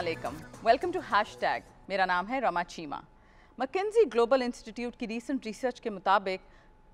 Aslam welcome to hashtag मेरा नाम है Rama Cheema McKinsey Global Institute की रीसेंट रिसर्च के मुताबिक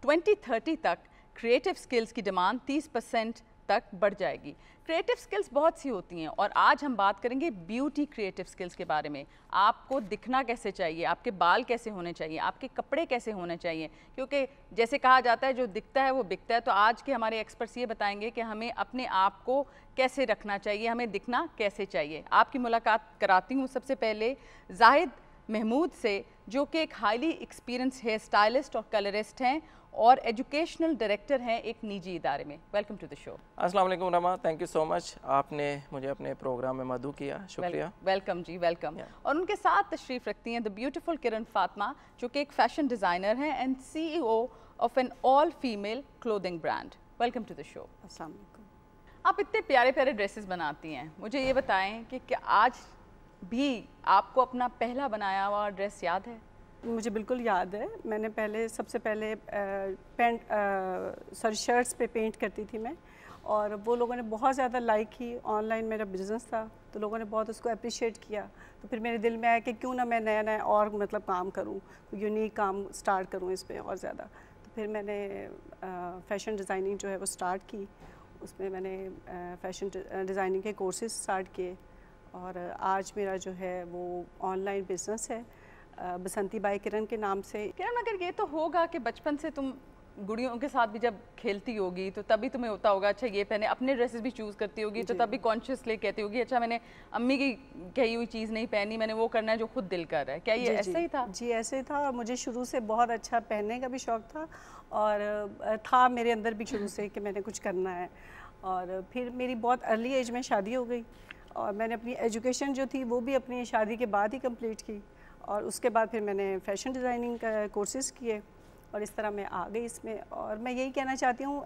2030 तक क्रिएटिव स्किल्स की डिमांड 30 परसेंट तक बढ़ जाएगी क्रिएटिव स्किल्स बहुत सी होती हैं और आज हम बात करेंगे ब्यूटी क्रिएटिव स्किल्स के बारे में आपको दिखना कैसे चाहिए आपके बाल कैसे होने चाहिए आपके कपड़े कैसे होने चाहिए क्योंकि जैसे कहा जाता है जो दिखता है वो बिकता है तो आज के हमारे एक्सपर्ट्स ये बताएंगे कि हमें अपने आप को कैसे रखना चाहिए हमें दिखना कैसे चाहिए आपकी मुलाकात कराती हूँ सबसे पहले जाहिद महमूद से जो कि एक हाईली एक्सपीरियंस हेयर स्टाइलिस्ट और कलरिस्ट हैं और एजुकेशनल डायरेक्टर हैं एक निजी इदारे में वेलकम टू द शो अस्सलाम वालेकुम Rama thank you so much आपने मुझे अपने प्रोग्राम में मधु किया शुक्रिया वेलकम जी वेलकम yeah. और उनके साथ तशरीफ़ रखती हैं द ब्यूटीफुल किरण फातमा जो कि एक फैशन डिज़ाइनर हैं and CEO of an all female clothing brand welcome to the show आप इतने प्यारे प्यारे ड्रेसेस बनाती हैं मुझे ये बताएं कि क्या आज भी आपको अपना पहला बनाया हुआ ड्रेस याद है मुझे बिल्कुल याद है मैंने पहले सबसे पहले पेंट सॉरी शर्ट्स पे पेंट करती थी मैं और वो लोगों ने बहुत ज़्यादा लाइक की ऑनलाइन मेरा बिजनेस था तो लोगों ने बहुत उसको अप्रिशिएट किया तो फिर मेरे दिल में आया कि क्यों ना मैं नया नया और मतलब काम करूँ यूनिक काम स्टार्ट करूँ इस पर और ज़्यादा तो फिर मैंने फ़ैशन डिज़ाइनिंग जो है वो स्टार्ट की उसमें मैंने फ़ैशन डिज़ाइनिंग के कोर्सेज स्टार्ट किए और आज मेरा जो है वो ऑनलाइन बिजनेस है बसंती बाई किरण के नाम से किरण अगर ये तो होगा कि बचपन से तुम गुड़ियों के साथ भी जब खेलती होगी तो तभी तुम्हें होता होगा अच्छा ये पहने अपने ड्रेसेस भी चूज़ करती होगी तो तभी कॉन्शियसली कहती होगी अच्छा मैंने अम्मी की कही हुई चीज़ नहीं पहनी मैंने वो करना है जो खुद दिल कर रहा है क्या ये ऐसा ही था जी ऐसे ही था और मुझे शुरू से बहुत अच्छा पहनने का भी शौक था और था मेरे अंदर भी शुरू से कि मैंने कुछ करना है और फिर मेरी बहुत अर्ली एज में शादी हो गई और मैंने अपनी एजुकेशन जो थी वो भी अपनी शादी के बाद ही कंप्लीट की और उसके बाद फिर मैंने फैशन डिज़ाइनिंग कोर्सेज़ किए और इस तरह मैं आ गई इसमें और मैं यही कहना चाहती हूँ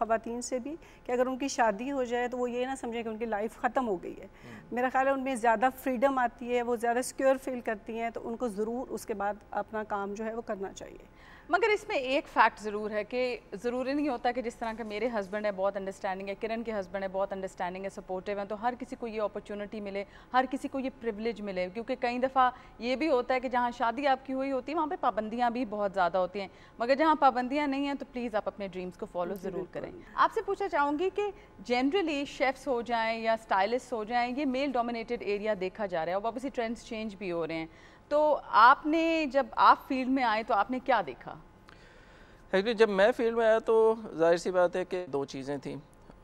ख़वान से भी कि अगर उनकी शादी हो जाए तो वो ये ना समझें कि उनकी लाइफ ख़त्म हो गई है हम्म। मेरा ख्याल है उनमें ज़्यादा फ्रीडम आती है वो ज़्यादा सिक्योर फील करती हैं तो उनको ज़रूर उसके बाद अपना काम जो है वो करना चाहिए मगर इसमें एक फैक्ट ज़रूर है कि ज़रूरी नहीं होता कि जिस तरह के मेरे हस्बैंड है बहुत अंडरस्टैंडिंग है किरण के हस्बैंड है बहुत अंडरस्टैंडिंग है सपोर्टिव हैं तो हर किसी को ये अपॉर्चुनिटी मिले हर किसी को ये प्रिवलेज मिले क्योंकि कई दफ़ा ये भी होता है कि जहाँ शादी आपकी हुई होती है वहाँ पर पाबंदियाँ भी बहुत ज़्यादा होती हैं मगर जहाँ पाबंदियाँ नहीं हैं तो प्लीज़ आप अपने ड्रीम्स को फॉलो ज़रूर करें आपसे पूछना चाहूँगी कि जनरली शेफ्स हो जाएँ या स्टाइलिस्ट हो जाएँ ये मेल डोमिनेटेड एरिया देखा जा रहा है और वापसी ट्रेंड्स चेंज भी हो रहे हैं तो आपने जब आप फील्ड में आए तो आपने क्या देखा एक्चुअली जब मैं फील्ड में आया तो जाहिर सी बात है कि दो चीज़ें थी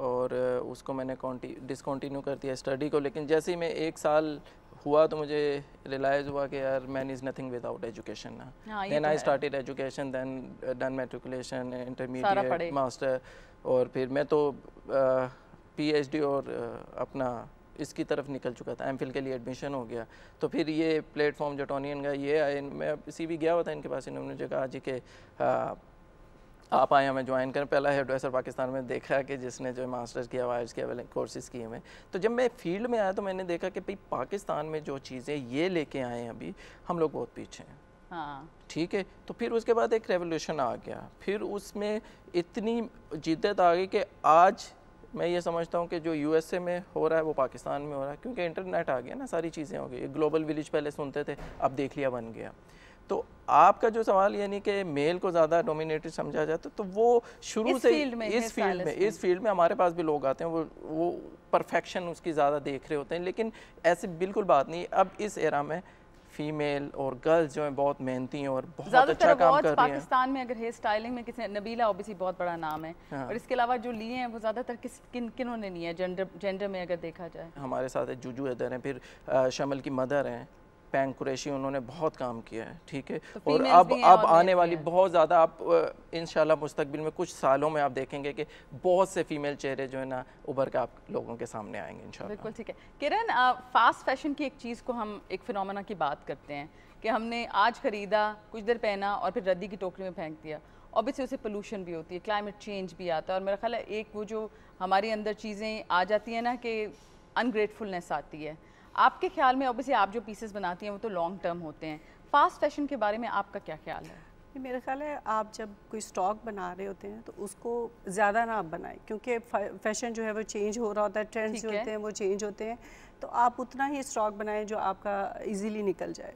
और उसको मैंने डिसकॉन्टीन्यू कर दिया स्टडी को लेकिन जैसे ही मैं एक साल हुआ तो मुझे रियलाइज हुआ कि यार man is nothing without education ना then I started education then done matriculation intermediate master और फिर मैं तो पीएचडी uh, और uh, अपना इसकी तरफ निकल चुका था एम के लिए एडमिशन हो गया तो फिर ये प्लेटफॉर्म जटोनियन का ये आए मैं इसी भी गया हुआ था इनके पास इन्होंने जो कहा जी के आ, आप आए हमें ज्वाइन करें पहला हेडवेसर पाकिस्तान में देखा कि जिसने जो मास्टर्स किया वायर्स किया कोर्सेज़ किए हुए तो जब मैं फील्ड में आया तो मैंने देखा कि भाई पाकिस्तान में जो चीज़ें ये लेके आए हैं अभी हम लोग बहुत पीछे हैं हाँ। ठीक है तो फिर उसके बाद एक रेवोल्यूशन आ गया फिर उसमें इतनी जिद्दत आ गई कि आज मैं ये समझता हूँ कि जो यू में हो रहा है वो पाकिस्तान में हो रहा है क्योंकि इंटरनेट आ गया ना सारी चीज़ें हो गई ग्लोबल विलेज पहले सुनते थे अब देख लिया बन गया तो आपका जो सवाल यानी कि मेल को ज़्यादा डोमिनेटेड समझा जाता तो, तो वो शुरू से फील्ड में, इस फील्ड में इस फील्ड में हमारे पास भी लोग आते हैं वो वो परफेक्शन उसकी ज़्यादा देख रहे होते हैं लेकिन ऐसी बिल्कुल बात नहीं अब इस एरा में फीमेल और गर्ल्स जो हैं बहुत मेहनती हैं और बहुत अच्छा काम कर रही हैं पाकिस्तान में अगर हेयर स्टाइलिंग में किसी नबीला ओबीसी बहुत बड़ा नाम है हाँ। और इसके अलावा जो लिए हैं वो ज़्यादातर किस किन किनों ने लिए हैं जेंडर जेंडर में अगर देखा जाए हमारे साथ है जूजू हैदर हैं फिर शमल की मदर हैं पैंक कुरैशी उन्होंने बहुत काम किया है ठीक है तो और अब अब आने वाली बहुत ज़्यादा आप इन मुस्तबिल में कुछ सालों में आप देखेंगे कि बहुत से फीमेल चेहरे जो है ना उभर के आप लोगों के सामने आएंगे इन बिल्कुल ठीक है किरण फास्ट फैशन की एक चीज़ को हम एक फिनमिना की बात करते हैं कि हमने आज ख़रीदा कुछ देर पहना और फिर रद्दी की टोकरी में फेंक दिया ऑब्वियसली उसे पोलूशन भी होती है क्लाइमेट चेंज भी आता है और मेरा ख्याल है एक वो जो हमारे अंदर चीज़ें आ जाती हैं ना कि अनग्रेटफुलनेस आती है आपके ख्याल में ऑब्वियसली आप जो पीसेस बनाती हैं वो तो लॉन्ग टर्म होते हैं फास्ट फैशन के बारे में आपका क्या ख्याल है मेरा ख्याल है आप जब कोई स्टॉक बना रहे होते हैं तो उसको ज़्यादा ना आप बनाएं क्योंकि फैशन जो है वो चेंज हो रहा होता है ट्रेंड्स जो होते हैं वो चेंज होते हैं तो आप उतना ही स्टॉक बनाएं जो आपका इजीली निकल जाए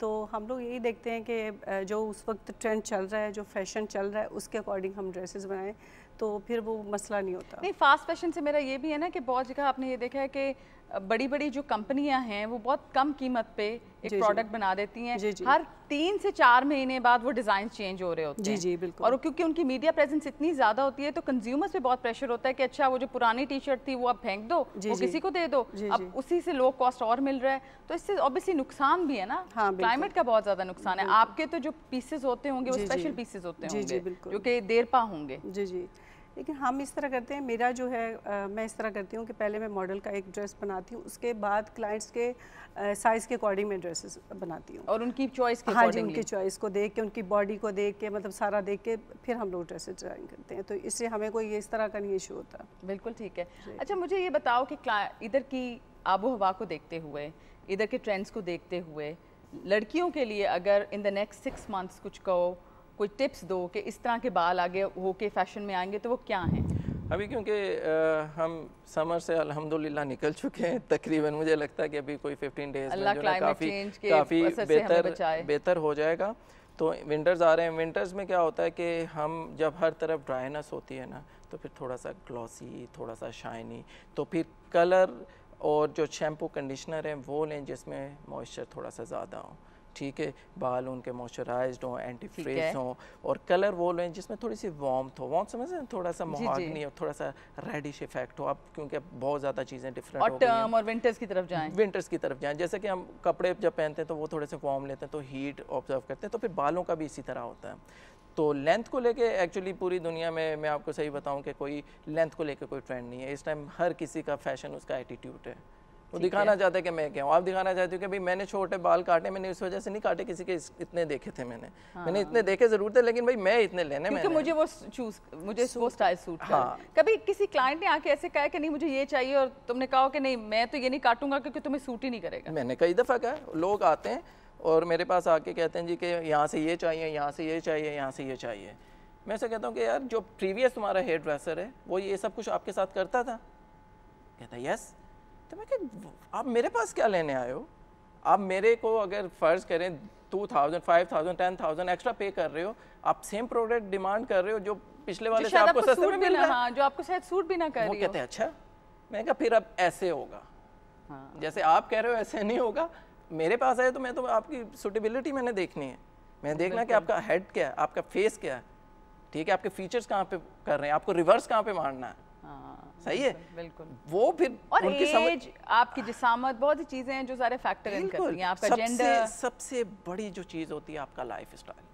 तो हम लोग यही देखते हैं कि जो उस वक्त ट्रेंड चल रहा है जो फैशन चल रहा है उसके अकॉर्डिंग हम ड्रेसेस बनाएं तो फिर वो मसला नहीं होता नहीं फास्ट फैशन से मेरा ये भी है ना कि बहुत जगह आपने ये देखा है कि बड़ी बड़ी जो कंपनियां हैं वो बहुत कम कीमत पे एक प्रोडक्ट बना देती हैं जी जी। हर तीन से चार महीने बाद वो डिज़ाइन चेंज हो रहे होते जी हैं जी बिल्कुल और क्योंकि उनकी मीडिया प्रेजेंस इतनी ज़्यादा होती है तो कंज्यूमर्स पे बहुत प्रेशर होता है कि अच्छा वो जो पुरानी टी शर्ट थी वो अब फेंक दो जी वो जी। किसी को दे दो अब उसी से लो कॉस्ट और मिल रहा है तो इससे ऑब्वियसली नुकसान भी है ना हाँ, क्लाइमेट का बहुत ज़्यादा नुकसान है आपके तो जो पीसेज होते होंगे वो स्पेशल पीसेज होते होंगे जो कि देरपा होंगे जी जी लेकिन हम इस तरह करते हैं मेरा जो है आ, मैं इस तरह करती हूँ कि पहले मैं मॉडल का एक ड्रेस बनाती हूँ उसके बाद क्लाइंट्स के साइज़ के अकॉर्डिंग मैं ड्रेसेस बनाती हूँ और उनकी चॉइस हाँ जी उनकी चॉइस को देख के उनकी बॉडी को देख के मतलब सारा देख के फिर हम लोग ड्रेसेस डिज़ाइन करते हैं तो इससे हमें कोई इस तरह का नहीं इशू होता बिल्कुल ठीक है अच्छा मुझे ये बताओ कि इधर की आबो हवा को देखते हुए इधर के ट्रेंड्स को देखते हुए लड़कियों के लिए अगर in the next six months कुछ कहो कोई टिप्स दो कि इस तरह के बाल आगे हो के फैशन में आएंगे तो वो क्या हैं अभी क्योंकि हम समर से अल्हम्दुलिल्लाह निकल चुके हैं तकरीबन मुझे लगता है कि अभी कोई 15 डेज में जो काफ़ी काफ़ी बेहतर बेहतर हो जाएगा तो विंटर्स आ रहे हैं विंटर्स में क्या होता है कि हम जब हर तरफ ड्राइनेस होती है ना तो फिर थोड़ा सा ग्लॉसी थोड़ा सा शाइनी तो फिर कलर और जो शैम्पू कंडीशनर है वो लें जिसमें मॉइस्चर थोड़ा सा ज़्यादा हो ठीक है बाल उनके मॉइस्चराइज हों एंटी फ्रेज हों और कलर वो लें जिसमें थोड़ी सी वॉम हो वार्म समझ थोड़ा सा मोहागनी और थोड़ा सा रेडिश इफेक्ट हो अब क्योंकि बहुत ज़्यादा चीज़ें डिफरेंट और विंटर्स की तरफ जाए विंटर्स की तरफ जाए जैसे कि हम कपड़े जब पहनते हैं तो वो थोड़े से वार्म लेते हैं तो हीट ऑब्जर्व करते हैं तो फिर बालों का भी इसी तरह होता है तो लेंथ को लेके एक्चुअली पूरी दुनिया में मैं आपको सही बताऊं कि कोई लेंथ को लेके कोई ट्रेंड नहीं है इस टाइम हर किसी का फैशन उसका एटीट्यूड है वो दिखाना चाहते कि मैं क्या हूँ आप दिखाना चाहते हो कि भाई मैंने छोटे बाल काटे मैंने इस वजह से नहीं काटे किसी के इतने देखे थे मैंने हाँ। मैंने इतने देखे जरूर थे लेकिन भाई मैं इतने लेने क्योंकि मुझे वो चूज मुझे वो स्टाइल सूट हाँ कभी किसी क्लाइंट ने आके ऐसे कहा कि नहीं मुझे ये चाहिए और तुमने कहा कि नहीं मैं तो ये नहीं काटूंगा क्योंकि तुम्हें सूट ही नहीं करेगा मैंने कई दफ़ा कहा लोग आते हैं और मेरे पास आके कहते हैं जी कि यहाँ से ये चाहिए यहाँ से ये चाहिए यहाँ से ये चाहिए मैं ऐसा कहता हूँ कि यार जो प्रीवियस तुम्हारा हेयर ड्रेसर है वो ये सब कुछ आपके साथ करता था कहता यस तो मैं कह आप मेरे पास क्या लेने आए हो आप मेरे को अगर फ़र्ज करें two thousand five thousand ten thousand extra pay कर रहे हो आप सेम प्रोडक्ट डिमांड कर रहे हो जो पिछले वाले से आपको सस्ते में मिल रहा है हाँ, जो आपको शायद सूट भी ना कर वो कहते हैं अच्छा मैं कहा फिर अब ऐसे होगा हाँ। जैसे आप कह रहे हो ऐसे नहीं होगा मेरे पास आए तो मैं तो आपकी सुटेबिलिटी मैंने देखनी है मैं देखना कि आपका हेड क्या है आपका फेस क्या है ठीक है आपके फीचर्स कहाँ पे कर रहे हैं आपको रिवर्स कहाँ पे मारना है सही है बिल्कुल वो फिर और उनकी एज, आपकी जिसामत बहुत सी चीज़ें हैं जो सारे फैक्टर हैं आपका सबसे, जेंडर सबसे बड़ी जो चीज़ होती है आपका लाइफ स्टाइल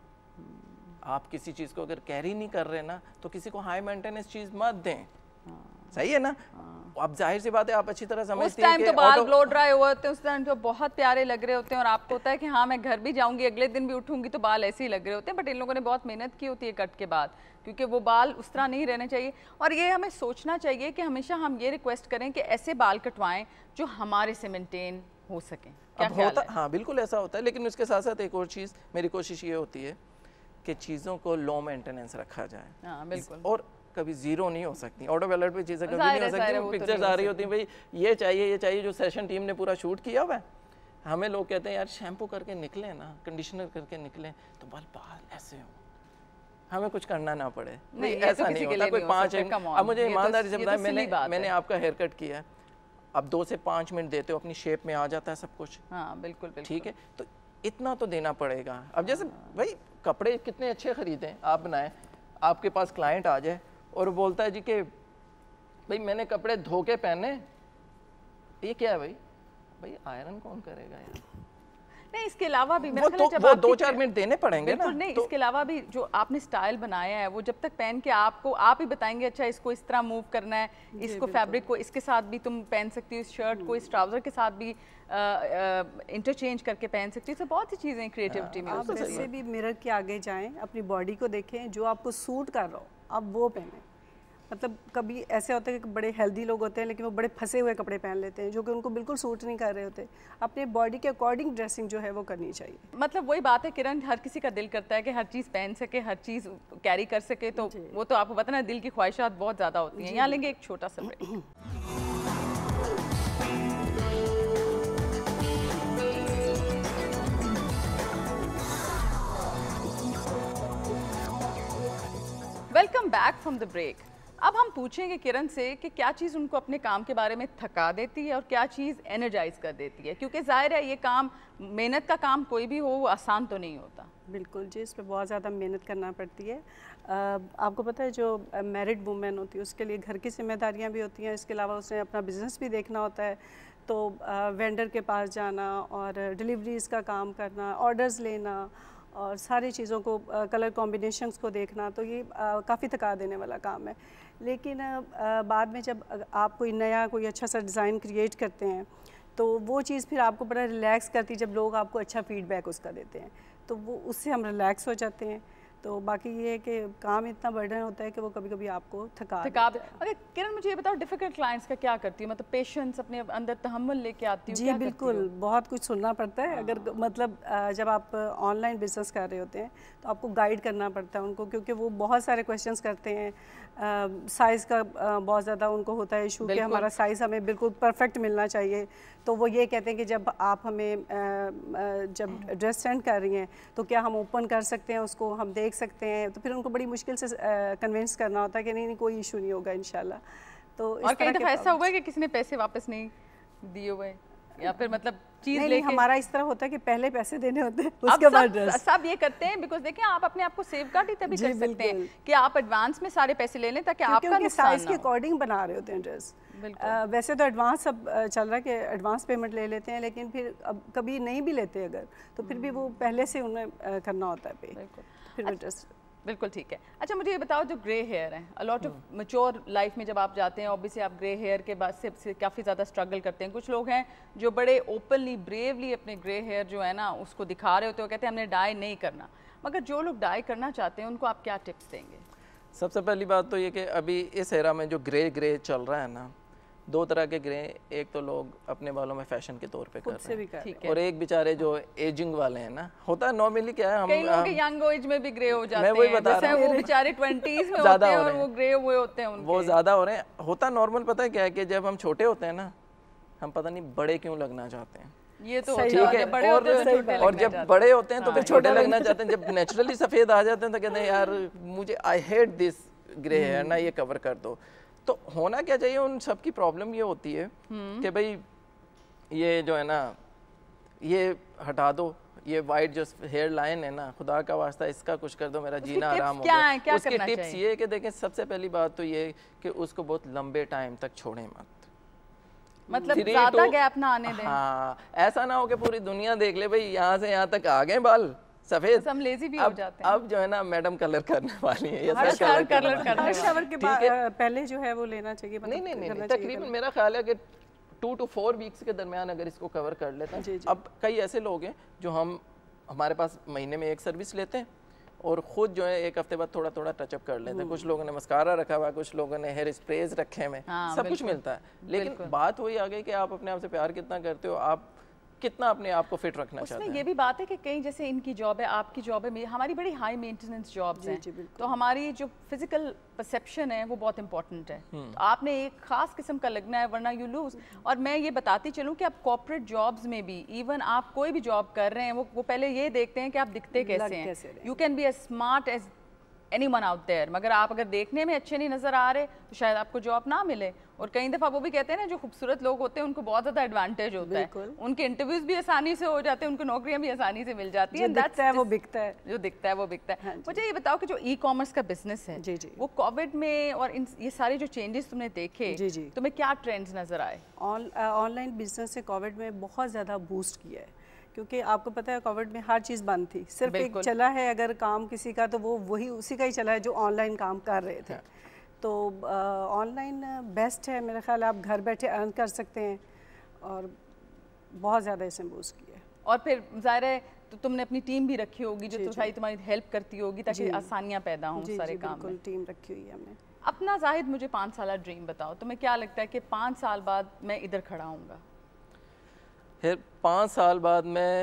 आप किसी चीज़ को अगर कैरी नहीं कर रहे ना तो किसी को हाई मेंटेनेंस चीज़ मत दें हाँ। सही है ना आप हाँ। जाहिर सी बात है आप अच्छी तरह समझते हैं तो बाल ग्लो ड्राई हुए होते हैं उस टाइम तो बहुत प्यारे लग रहे होते हैं और आपको होता है कि हाँ मैं घर भी जाऊंगी अगले दिन भी उठूंगी तो बाल ऐसे ही लग रहे होते हैं बट इन लोगों ने बहुत मेहनत की होती है कट के बाद क्योंकि वो बाल उस तरह नहीं रहने चाहिए और ये हमें सोचना चाहिए कि हमेशा हम ये रिक्वेस्ट करें कि ऐसे बाल कटवाएं जो हमारे से मेनटेन हो सकें होता हाँ बिल्कुल ऐसा होता है लेकिन उसके साथ साथ एक और चीज़ मेरी कोशिश ये होती है कि चीज़ों को लो मेंटेनेंस रखा जाए हाँ, बिल्कुल और कभी जीरो नहीं हो सकती ऑटो पैलेट पे चीज़ें कभी नहीं हो सकती पिक्चर्स तो आ रही होती हैं भाई ये चाहिए ये चाहिए जो सेशन टीम ने पूरा शूट किया हुआ है हमें लोग कहते हैं यार शैम्पू करके निकले ना कंडीशनर करके निकले तो बाल बाल ऐसे हो हमें कुछ करना ना पड़े नहीं तो ऐसा नहीं होता कोई पाँच अब मुझे तो ईमानदारी से बताया मैंने मैंने आपका हेयर कट किया है अब दो से पाँच मिनट देते हो अपनी शेप में आ जाता है सब कुछ हाँ बिल्कुल ठीक है तो इतना तो देना पड़ेगा अब जैसे हाँ। भाई कपड़े कितने अच्छे खरीदें आप बनाए आपके पास क्लाइंट आ जाए और बोलता है जी के भाई मैंने कपड़े धो के पहने ये क्या है भाई भाई आयरन कौन करेगा यार नहीं इसके अलावा भी मेरे तो, जब वो दो चार मिनट देने पड़ेंगे ना नहीं तो, इसके अलावा भी जो आपने स्टाइल बनाया है वो जब तक पहन के आपको आप ही बताएंगे अच्छा इसको इस तरह मूव करना है इसको फैब्रिक को इसके साथ भी तुम पहन सकती हो इस शर्ट को इस ट्राउजर के साथ भी इंटरचेंज करके पहन सकती हो तो बहुत सी चीज़ें क्रिएटिविटी में हाँ, आप जैसे भी मिरर के आगे जाए अपनी बॉडी को देखें जो आपको सूट कर रहा हो अब वो पहने मतलब कभी ऐसे होता है कि बड़े हेल्दी लोग होते हैं लेकिन वो बड़े फंसे हुए कपड़े पहन लेते हैं जो कि उनको बिल्कुल सूट नहीं कर रहे होते अपने बॉडी के अकॉर्डिंग ड्रेसिंग जो है वो करनी चाहिए मतलब वही बात है किरण हर किसी का दिल करता है कि हर चीज़ पहन सके हर चीज़ कैरी कर सके तो वो तो आपको पता ना दिल की ख्वाहिशात बहुत ज़्यादा होती हैं यहाँ लेंगे एक छोटा सा welcome back from the break अब हम पूछेंगे किरण से कि क्या चीज़ उनको अपने काम के बारे में थका देती है और क्या चीज़ एनर्जाइज कर देती है क्योंकि ज़ाहिर है ये काम मेहनत का काम कोई भी हो वो आसान तो नहीं होता बिल्कुल जी इस पर बहुत ज़्यादा मेहनत करना पड़ती है आपको पता है जो मैरिड वुमेन होती है उसके लिए घर की जिम्मेदारियाँ भी होती हैं इसके अलावा उसने अपना बिजनेस भी देखना होता है तो वेंडर के पास जाना और डिलीवरीज़ का काम करना ऑर्डर्स लेना और सारी चीज़ों को कलर कॉम्बिनेशंस को देखना तो ये काफ़ी थका देने वाला काम है लेकिन आ, बाद में जब आप कोई नया कोई अच्छा सा डिज़ाइन क्रिएट करते हैं तो वो चीज़ फिर आपको बड़ा रिलैक्स करती है जब लोग आपको अच्छा फीडबैक उसका देते हैं तो वो उससे हम रिलैक्स हो जाते हैं तो बाकी ये कि काम इतना बर्डन होता है कि वो कभी कभी आपको थका थका अगर किरण मुझे ये बताओ डिफिकल्ट क्लाइंट्स का क्या करती है मतलब पेशेंस अपने अंदर तहमल लेके आती जी बिल्कुल बहुत कुछ सुनना पड़ता है अगर हाँ। मतलब जब आप ऑनलाइन बिजनेस कर रहे होते हैं तो आपको गाइड करना पड़ता है उनको क्योंकि वो बहुत सारे क्वेश्चन करते हैं साइज़ का बहुत ज़्यादा उनको होता है इशू कि हमारा साइज़ हमें बिल्कुल परफेक्ट मिलना चाहिए तो वो ये कहते हैं कि जब आप हमें जब ड्रेस सेंड कर रही हैं तो क्या हम ओपन कर सकते हैं उसको हम देख सकते हैं तो फिर उनको बड़ी मुश्किल से कन्विंस करना होता है कि नहीं नहीं कोई इशू नहीं होगा इन तो और कई दफ़ा ऐसा हुआ है कि किसी ने पैसे वापस नहीं दिए हुए या फिर मतलब चीज नहीं, नहीं हमारा इस तरह होता है कि पहले पैसे देने होते हैं उसके बाद सब, सब ये करते हैं बिकॉज देखिए आप अपने आप को सेव गार्ड ही तभी कर सकते हैं कि आप एडवांस में सारे पैसे ले लें ताकि आपका साइज के अकॉर्डिंग बना रहे होते हैं ड्रेस वैसे तो एडवांस अब चल रहा है कि एडवांस पेमेंट ले लेते हैं लेकिन फिर अब कभी नहीं भी लेते अगर तो फिर भी हम्म। वो पहले से उन्हें करना होता है पे फिर अच्छा, बिल्कुल ठीक है अच्छा मुझे ये बताओ जो ग्रे हेयर हैं अलॉट ऑफ मच्योर लाइफ में जब आप जाते हैं ऑब्वियसली आप ग्रे हेयर के बाद से, से काफ़ी ज़्यादा स्ट्रगल करते हैं कुछ लोग हैं जो बड़े ओपनली ब्रेवली अपने ग्रे हेयर जो है ना उसको दिखा रहे होते हो कहते हैं हमने डाई नहीं करना मगर जो लोग डाई करना चाहते हैं उनको आप क्या टिप्स देंगे सबसे पहली बात तो ये कि अभी इस एरा में जो ग्रे ग्रे चल रहा है ना दो तरह के ग्रे एक तो लोग अपने बालों में फैशन के तौर पे कर रहे हैं कर और एक बेचारे जो एजिंग वाले हैं ना होता है नॉर्मली क्या है हम कई लोग यंग एज में भी ग्रे हो जाते मैं वही बता रहा हूँ वो बेचारे 20s में होते हैं और वो ग्रे हुए होते हैं वो ज्यादा हो रहे हैं होता नॉर्मल पता है क्या है कि जब हम छोटे होते हैं ना हम पता नहीं बड़े क्यों लगना चाहते हैं ये तो ठीक है बड़े और, होते तो और जब बड़े होते हैं तो फिर हाँ, छोटे लगना चाहते हैं जब नेचुरली सफेद आ जाते हैं तो कहते हैं यार मुझे आई हेट दिस ग्रे है ना ये कवर कर दो तो होना क्या चाहिए उन सब की प्रॉब्लम ये होती है हम्म। कि भाई ये जो है ना ये हटा दो ये वाइट जो हेयर लाइन है ना खुदा का वास्ता इसका कुछ कर दो मेरा जीना आराम हो गया क्या उसकी टिप्स ये कि देखें सबसे पहली बात तो ये कि उसको बहुत लंबे टाइम तक छोड़े मत मतलब ज़्यादा गैप ना आने दें हाँ ऐसा ना हो कि पूरी दुनिया देख ले भाई यहाँ से यहाँ तक आ गए बाल सफेद हम लेजी भी अब, हो जाते हैं अब जो है ना मैडम कलर करने वाली है या सर कलर कलर करने हर शावर के बाद पहले जो है वो लेना चाहिए मतलब नहीं नहीं नहीं तकरीबन मेरा ख्याल है कि टू टू फोर वीक्स के दरमियान अगर इसको कवर कर लेते हैं अब कई ऐसे लोग हैं जो हम हमारे पास महीने में एक सर्विस लेते हैं और ख़ुद जो है एक हफ्ते बाद थोड़ा थोड़ा टचअप कर लेते हैं हम्म। कुछ लोगों ने मस्कारा रखा हुआ कुछ लोगों ने हेयर स्प्रेज रखे हुए हाँ, सब कुछ मिलता है लेकिन बात वही आ गई कि आप अपने आप से प्यार कितना करते हो आप कितना अपने आप को फिट रखना चाहते हैं ये भी बात है कि कहीं जैसे इनकी जॉब है आपकी जॉब है हमारी बड़ी हाई मेंटेनेंस जॉब्स हैं तो हमारी जो फिजिकल परसेप्शन है वो बहुत इंपॉर्टेंट है हम्म। तो आपने एक खास किस्म का लगना है वरना यू लूज और मैं ये बताती चलूँ कि आप कॉपरेट जॉब्स में भी इवन आप कोई भी जॉब कर रहे हैं वो वो पहले ये देखते हैं कि आप दिखते कैसे हैं you can be as smart as anyone out there मगर आप अगर देखने में अच्छे नहीं नज़र आ रहे तो शायद आपको जॉब ना मिले और कई दफ़ा वो भी कहते हैं ना जो खूबसूरत लोग होते हैं उनको बहुत ज़्यादा एडवांटेज होता है उनके इंटरव्यूज़ भी आसानी से हो जाते हैं उनको नौकरियां भी आसानी से मिल जाती है दिखता है वो बिकता है जो दिखता है वो बिकता है हाँ मुझे ये बताओ कि जो ई कॉमर्स का बिजनेस है जी जी वो कोविड में और इन ये सारे जो चेंजेस तुमने देखे जी जी तुम्हें क्या ट्रेंड्स नज़र आए ऑनलाइन बिजनेस ने कोविड में बहुत ज़्यादा बूस्ट किया है क्योंकि आपको पता है कोविड में हर चीज़ बंद थी सिर्फ एक चला है अगर काम किसी का तो वो वही उसी का ही चला है जो ऑनलाइन काम कर रहे थे हाँ। तो ऑनलाइन बेस्ट है मेरा ख्याल आप घर बैठे अर्न कर सकते हैं और बहुत ज़्यादा इसे बूज किया और फिर ज़ाहिर है तो तुमने अपनी टीम भी रखी होगी जो तुम्हारी तुम्हारी हेल्प करती होगी ताकि आसानियाँ पैदा हों सारे काम में टीम रखी हुई है हमने अपना जाहिद मुझे पाँच साल ड्रीम बताओ तुम्हें क्या लगता है कि पाँच साल बाद मैं इधर खड़ा हूँ फिर पाँच साल बाद मैं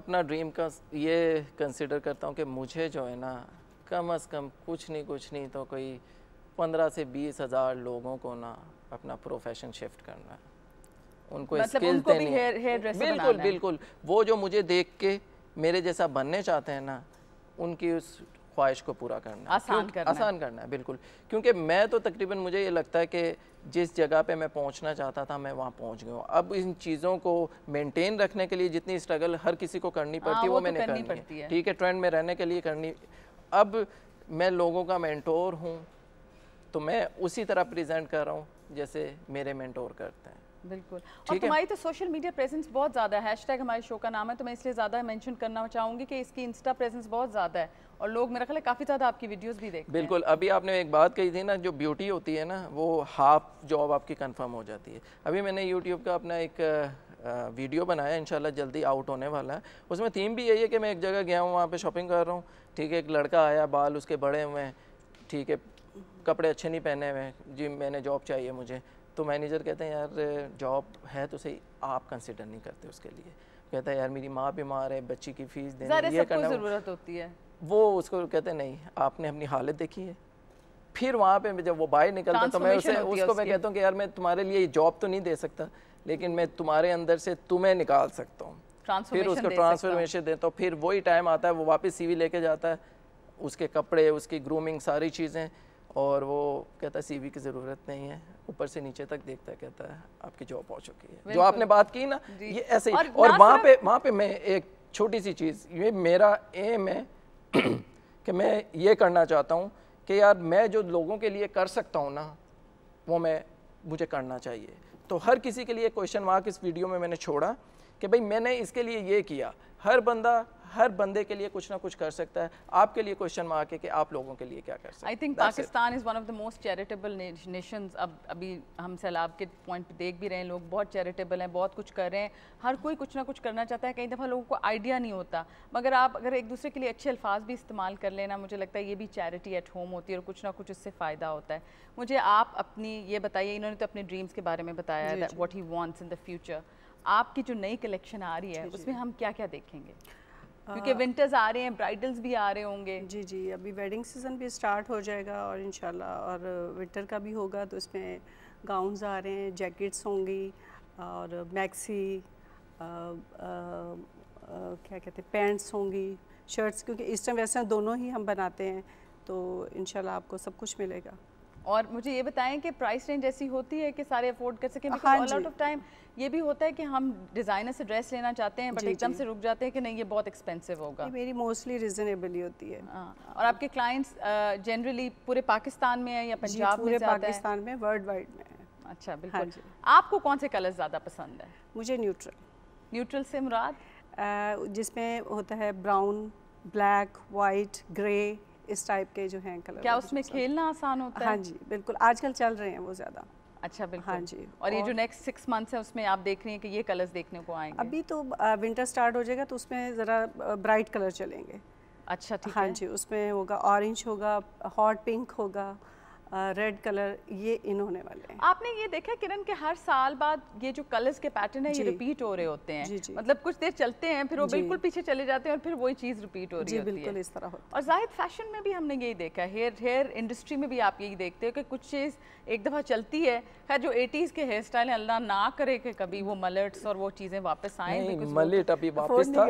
अपना ड्रीम का ये कंसिडर करता हूँ कि मुझे जो है ना कम अज़ कम कुछ नहीं कुछ नहीं तो कोई पंद्रह से बीस हज़ार लोगों को ना अपना प्रोफेशन शिफ्ट करना है उनको मतलब स्किल्स देनी हेर, हेर बिल्कुल बिल्कुल वो जो मुझे देख के मेरे जैसा बनने चाहते हैं ना उनकी उस ख्वाहिश को पूरा करना आसान करना आसान करना है बिल्कुल क्योंकि मैं तो तकरीबन मुझे ये लगता है कि जिस जगह पे मैं पहुंचना चाहता था मैं वहाँ पहुंच गया अब इन चीज़ों को मेंटेन रखने के लिए जितनी स्ट्रगल हर किसी को करनी हाँ, पड़ती है वो, वो तो मैंने करनी, करनी है ठीक है ट्रेंड में रहने के लिए करनी अब मैं लोगों का मैंटोर हूँ तो मैं उसी तरह प्रेजेंट कर रहा हूँ जैसे मेरे मेंटोर करते हैं बिल्कुल और तुम्हारी तो सोशल मीडिया प्रेजेंस बहुत ज़्यादा है हैशटैग हमारे शो का नाम है तो मैं इसलिए ज़्यादा मेंशन करना चाहूँगी कि इसकी इंस्टा प्रेजेंस बहुत ज़्यादा है और लोग मेरा ख्याल है काफ़ी ज़्यादा आपकी वीडियोस भी देखते बिल्कुल हैं। अभी आपने एक बात कही थी ना जो ब्यूटी होती है ना वो हाफ जॉब आपकी कन्फर्म हो जाती है अभी मैंने यूट्यूब का अपना एक वीडियो बनाया इंशाल्लाह जल्दी आउट होने वाला है उसमें थीम भी यही है कि मैं एक जगह गया हूँ वहाँ पर शॉपिंग कर रहा हूँ ठीक है एक लड़का आया बाल उसके बड़े हुए हैं ठीक है कपड़े अच्छे नहीं पहने हुए जी मैंने जॉब चाहिए मुझे तो मैनेजर कहते हैं यार जॉब है तो सही आप कंसिडर नहीं करते उसके लिए कहता है यार मेरी माँ बीमार है बच्ची की फीस देनी ये करना ज़रूरत होती है वो उसको कहते हैं नहीं आपने अपनी हालत देखी है फिर वहाँ पे जब वो बाहर निकलता तो मैं उसे उसको मैं कहता हूँ कि यार मैं तुम्हारे लिए जॉब तो नहीं दे सकता लेकिन मैं तुम्हारे अंदर से तुम्हें निकाल सकता हूँ फिर उसको ट्रांसफॉर्मेशन देता हूँ फिर वही टाइम आता है वो वापस सीवी लेके जाता है उसके कपड़े उसकी ग्रूमिंग सारी चीज़ें और वो कहता है सी की ज़रूरत नहीं है ऊपर से नीचे तक देखता कहता है आपकी जॉब हो चुकी है जो आपने बात की ना ये ऐसे ही और, और वहाँ पे वहाँ पे मैं एक छोटी सी चीज़ ये मेरा एम है कि मैं ये करना चाहता हूँ कि यार मैं जो लोगों के लिए कर सकता हूँ ना वो मैं मुझे करना चाहिए तो हर किसी के लिए क्वेश्चन मार्क इस वीडियो में मैंने छोड़ा कि भाई मैंने इसके लिए ये किया हर बंदा हर बंदे के लिए कुछ ना कुछ कर सकता है आपके लिए क्वेश्चन मार्के कि आप लोगों के लिए क्या कर सकते हैं I think Pakistan is one of the most charitable nation अब अभी हम सैलाब के पॉइंट पे देख भी रहे हैं लोग बहुत चैरिटेबल हैं बहुत कुछ कर रहे हैं हर कोई कुछ ना कुछ करना चाहता है कई दफ़ा लोगों को आइडिया नहीं होता मगर आप अगर एक दूसरे के लिए अच्छे अल्फाज भी इस्तेमाल कर लेना मुझे लगता है ये भी चैरिटी एट होम होती है और कुछ ना कुछ इससे फ़ायदा होता है मुझे आप अपनी ये बताइए इन्होंने तो अपने ड्रीम्स के बारे में बताया what he wants in the future आपकी जो नई कलेक्शन आ रही है उसमें हम क्या क्या देखेंगे क्योंकि विंटर्स हाँ। आ रहे हैं ब्राइडल्स भी आ रहे होंगे जी जी अभी वेडिंग सीज़न भी स्टार्ट हो जाएगा और इन और विंटर का भी होगा तो इसमें गाउन्स आ रहे हैं जैकेट्स होंगी और मैक्सी क्या कहते हैं पैंट्स होंगी शर्ट्स क्योंकि इस टाइम वैसे दोनों ही हम बनाते हैं तो इन आपको सब कुछ मिलेगा और मुझे ये बताएं कि प्राइस रेंज ऐसी होती है कि सारे अफोर्ड कर सकें because all out of time ये भी होता है कि हम डिज़ाइनर से ड्रेस लेना चाहते हैं बट एकदम से रुक जाते हैं कि नहीं ये बहुत एक्सपेंसिव होगा मेरी मोस्टली रिजनेबल ही होती है आ, हाँ, और आपके क्लाइंट्स जनरली पूरे पाकिस्तान में है या पंजाब पूरे पाकिस्तान में वर्ल्ड वाइड में अच्छा हाँ बिल्कुल आपको कौन से कलर ज़्यादा पसंद है मुझे न्यूट्रल न्यूट्रल से मुराद जिसमें होता है ब्राउन ब्लैक वाइट ग्रे इस टाइप के जो हैं कलर क्या उसमें खेलना आसान होता है हाँ जी बिल्कुल आजकल चल रहे हैं वो ज़्यादा अच्छा बिल्कुल हाँ जी और, और ये जो नेक्स्ट सिक्स मंथ्स है उसमें आप देख रही हैं कि ये कलर्स देखने को आएंगे अभी तो विंटर स्टार्ट हो जाएगा तो उसमें ज़रा ब्राइट कलर चलेंगे अच्छा ठीक हाँ है। जी उसमें होगा ऑरेंज होगा हॉट पिंक होगा रेड कलर ये इन होने वाले हैं आपने ये देखा किरण के हर साल बाद ये जो कलर्स के पैटर्न है ये रिपीट हो रहे होते हैं जी जी। मतलब कुछ देर चलते हैं फिर वो बिल्कुल पीछे चले जाते हैं और फिर वही चीज़ रिपीट हो रही जी, है बिल्कुल इस तरह होता और जाहिर फैशन में भी हमने यही देखा है हेयर हेयर इंडस्ट्री में भी आप यही देखते हो कि कुछ चीज़ एक दफ़ा चलती है खैर जो एटीज़ के हेयर स्टाइल है अल्लाह ना करे कि कभी वो मलट्स और वो चीज़ें वापस आए मलेट अभी वापस था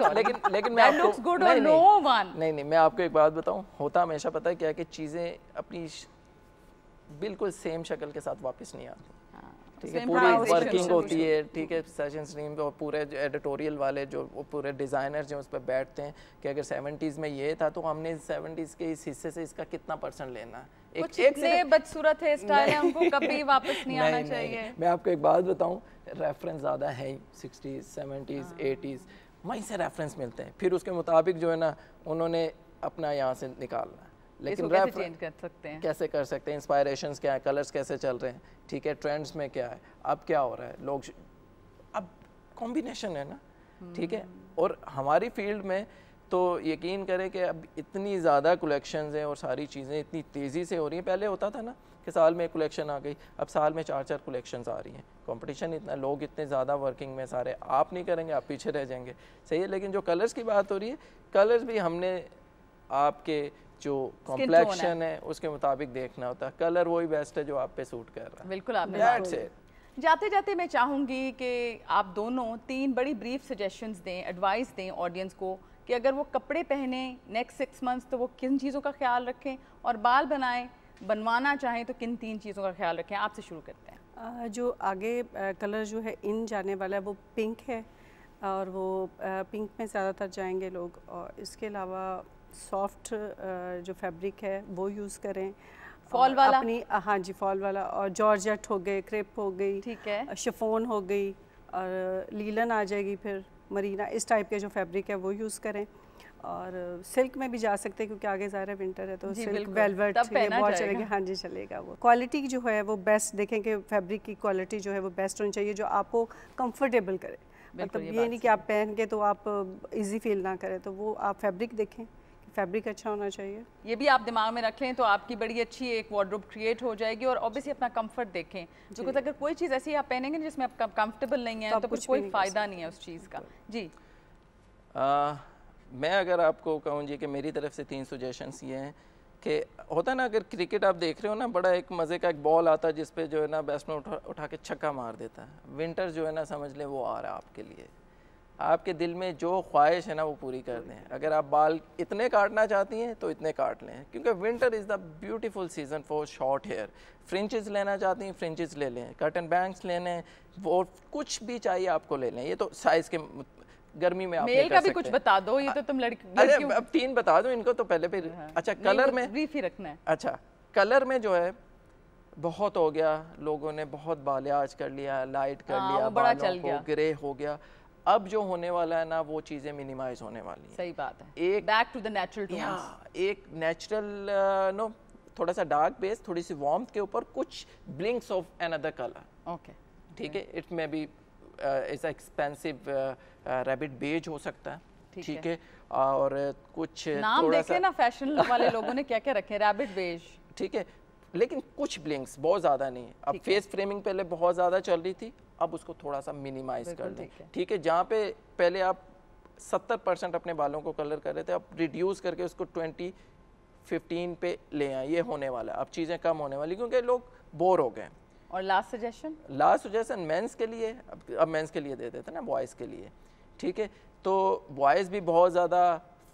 लेकिन लेकिन मैं आपको नहीं नहीं मैं आपको एक बात बताऊँ होता हमेशा पता है क्या कि चीज़ें अपनी बिल्कुल सेम शक्ल के साथ वापस नहीं आती हाँ, ठीक है पूरी वर्किंग हाँ, होती है ठीक है सेशन स्ट्रीम और पूरे एडिटोरियल वाले जो पूरे डिज़ाइनर जो उस पर बैठते हैं कि अगर सेवेंटीज़ में ये था तो हमने सेवेंटीज़ के इस हिस्से से इसका कितना परसेंट लेना है एक, एक बदसूरत है स्टाइल हमको कभी वापस नहीं, नहीं आना नहीं, चाहिए नहीं, मैं आपको एक बात बताऊं रेफरेंस ज़्यादा है ही सिक्सटीज़ सेवेंटीज़ एटीज़ वहीं से रेफरेंस मिलते हैं फिर उसके मुताबिक जो है ना उन्होंने अपना यहाँ से निकालना लेकिन कैसे चेंज कर सकते हैं कैसे कर सकते हैं इंस्पायरेशंस क्या है कलर्स कैसे चल रहे हैं ठीक है ट्रेंड्स में क्या है अब क्या हो रहा है लोग अब कॉम्बिनेशन है ना ठीक है hmm. और हमारी फील्ड में तो यकीन करें कि अब इतनी ज़्यादा कलेक्शन हैं और सारी चीज़ें इतनी तेज़ी से हो रही हैं पहले होता था ना कि साल में एक कलेक्शन आ गई अब साल में चार चार कलेक्शंस आ रही हैं कंपटीशन इतना लोग इतने ज़्यादा वर्किंग में सारे आप नहीं करेंगे आप पीछे रह जाएंगे सही है लेकिन जो कलर्स की बात हो रही है कलर्स भी हमने आपके जो कॉम्प्लेक्शन है उसके मुताबिक देखना होता है कलर वही बेस्ट है जो आप पे सूट कर रहा है बिल्कुल आपने जाते जाते मैं चाहूँगी कि आप दोनों तीन बड़ी ब्रीफ सजेशंस दें एडवाइस दें ऑडियंस को कि अगर वो कपड़े पहने नेक्स्ट सिक्स मंथ्स तो वो किन चीज़ों का ख्याल रखें और बाल बनाएं बनवाना चाहें तो किन तीन चीज़ों का ख्याल रखें आपसे शुरू करते हैं जो आगे कलर जो है इन जाने वाला है वो पिंक है और वो पिंक में ज़्यादातर जाएंगे लोग और इसके अलावा सॉफ्ट uh, जो फैब्रिक है वो यूज़ करें फॉल वाला अपनी हाँ जी फॉल वाला और जॉर्जेट हो गए क्रेप हो गई ठीक है शिफोन हो गई और लीलन आ जाएगी फिर मरीना इस टाइप के जो फैब्रिक है वो यूज़ करें और सिल्क में भी जा सकते हैं क्योंकि आगे जा रहा है विंटर है तो सिल्क वेलवेट बहुत चलेगा हाँ जी चलेगा वो क्वालिटी जो है वो बेस्ट देखें कि फैब्रिक की क्वालिटी जो है वो बेस्ट होनी चाहिए जो आपको कंफर्टेबल करे मतलब ये, ये नहीं कि आप पहन के तो आप इजी uh, फील ना करें तो वो आप फैब्रिक देखें फैब्रिक अच्छा होना चाहिए ये भी आप दिमाग में रख लें तो आपकी बड़ी अच्छी एक वार्ड्रोब क्रिएट हो जाएगी और ऑब्वियसली अपना कंफर्ट देखें बिकॉज अगर कोई चीज़ ऐसी आप पहनेंगे जिसमें आप कंफर्टेबल नहीं है तो, तो कुछ कोई फ़ायदा नहीं है उस चीज़ का जी आ, मैं अगर आपको कहूँ जी कि मेरी तरफ से तीन सुजेशन ये हैं कि होता ना अगर क्रिकेट आप देख रहे हो ना बड़ा एक मज़े का एक बॉल आता है जिसपे जो है ना बैट्समैन उठा उठा के छक्का मार देता है विंटर जो है ना समझ लें वो आ रहा है आपके लिए आपके दिल में जो ख्वाहिश है ना वो पूरी कर दें अगर आप बाल इतने काटना चाहती हैं तो इतने काट लें क्योंकि winter is the beautiful season for short hair fringes लेना चाहती हैं फ्रिंचेस ले लें कर्टन बैंक्स लेने वो कुछ भी चाहिए आपको ले लें ये तो साइज़ के गर्मी में आप मेल का भी कुछ बता दो ये तो तुम लड़की अरे अब तीन बता दो इनको तो पहले भी हाँ। अच्छा कलर तो में ब्रीफ ही रखना है अच्छा कलर में जो है बहुत हो गया लोगों ने बहुत आज कर लिया लाइट कर हाँ, लिया बड़ा चल गया ग्रे हो गया अब जो होने वाला है ना वो चीज़ें मिनिमाइज होने वाली सही बात है एक बैक टू द नेचुरल एक नेचुरल नो uh, थोड़ा सा डार्क बेस थोड़ी सी वार्म के ऊपर कुछ blinks of another colour okay ठीक है it may be is expensive rabbit beige हो सकता है ठीक है और कुछ नाम देखे ना फैशन वाले लोगों ने क्या क्या रखे रैबिट बेज ठीक है लेकिन कुछ ब्लिंक्स बहुत ज़्यादा नहीं है अब फेस फ्रेमिंग पहले बहुत ज़्यादा चल रही थी अब उसको थोड़ा सा मिनिमाइज कर लें ठीक है जहाँ पे पहले आप सत्तर परसेंट अपने बालों को कलर कर रहे थे अब रिड्यूस करके उसको ट्वेंटी फिफ्टीन पे ले आए ये होने वाला है अब चीज़ें कम होने वाली क्योंकि लोग बोर हो गए और last suggestion last suggestion men's के लिए अब अब मेंस के लिए दे देते ना बॉयज़ के लिए ठीक है तो बॉयज़ भी बहुत ज़्यादा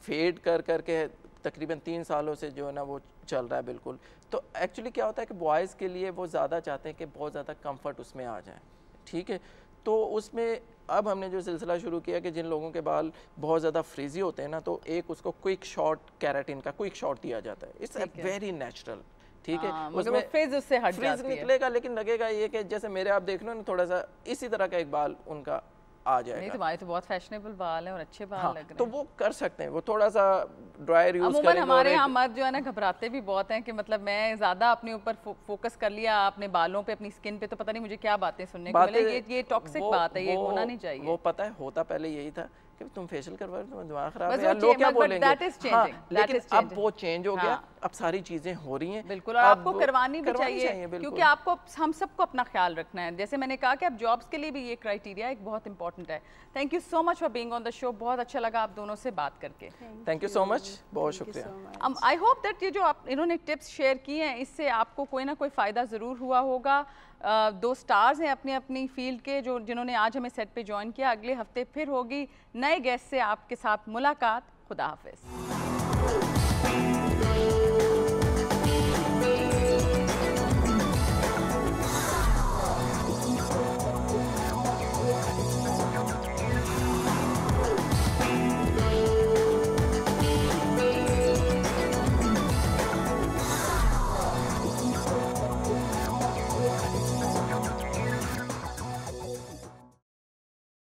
फेड कर करके तकरीबन तीन सालों से जो है ना वो चल रहा है बिल्कुल तो एक्चुअली क्या होता है कि बॉयज़ के लिए वो ज़्यादा चाहते हैं कि बहुत ज़्यादा कम्फर्ट उसमें आ जाए ठीक है तो उसमें अब हमने जो सिलसिला शुरू किया कि जिन लोगों के बाल बहुत ज़्यादा फ्रीजी होते हैं ना तो एक उसको क्विक शॉट कैराटिन का क्विक शॉट दिया जाता है इट्स वेरी नेचुरल ठीक है हाँ, मतलब उसमें फ्रिज उससे हट फ्रिज निकलेगा लेकिन लगेगा ये कि जैसे मेरे आप देख लो ना थोड़ा सा इसी तरह का एक बाल उनका आ जाएगा नहीं तुम्हारे तो बहुत फैशनेबल बाल हैं और अच्छे बाल हाँ, लग तो रहे हैं तो वो कर सकते हैं वो थोड़ा सा ड्रायर यूज करेंगे हमारे यहाँ मर्द जो है ना घबराते भी बहुत हैं कि मतलब मैं ज्यादा अपने ऊपर फोकस कर लिया अपने बालों पे अपनी स्किन पे तो पता नहीं मुझे क्या बातें सुनने को मिले ये ये टॉक्सिक बात है ये होना नहीं चाहिए वो पता है होता पहले यही था कि तुम फेशियल करवा रहे हो तुम्हारा दिमाग खराब है लोग क्या बोलेंगे हाँ, लेकिन अब वो चेंज हो गया हाँ। अब सारी चीजें हो रही हैं बिल्कुल और आपको करवानी भी करवानी चाहिए, चाहिए क्योंकि आपको हम सबको अपना ख्याल रखना है जैसे मैंने कहा कि अब जॉब्स के लिए भी ये क्राइटेरिया एक बहुत इंपॉर्टेंट है thank you so much for being on the show बहुत अच्छा लगा आप दोनों से बात करके थैंक यू सो मच बहुत शुक्रिया आई होप दैट ये जो आप इन्होंने टिप्स शेयर की हैं इससे आपको कोई ना कोई फ़ायदा ज़रूर हुआ होगा दो स्टार्स हैं अपने अपनी फील्ड के जो जिन्होंने आज हमें सेट पे ज्वाइन किया अगले हफ्ते फिर होगी नए गेस्ट से आपके साथ मुलाकात खुदा हाफिज़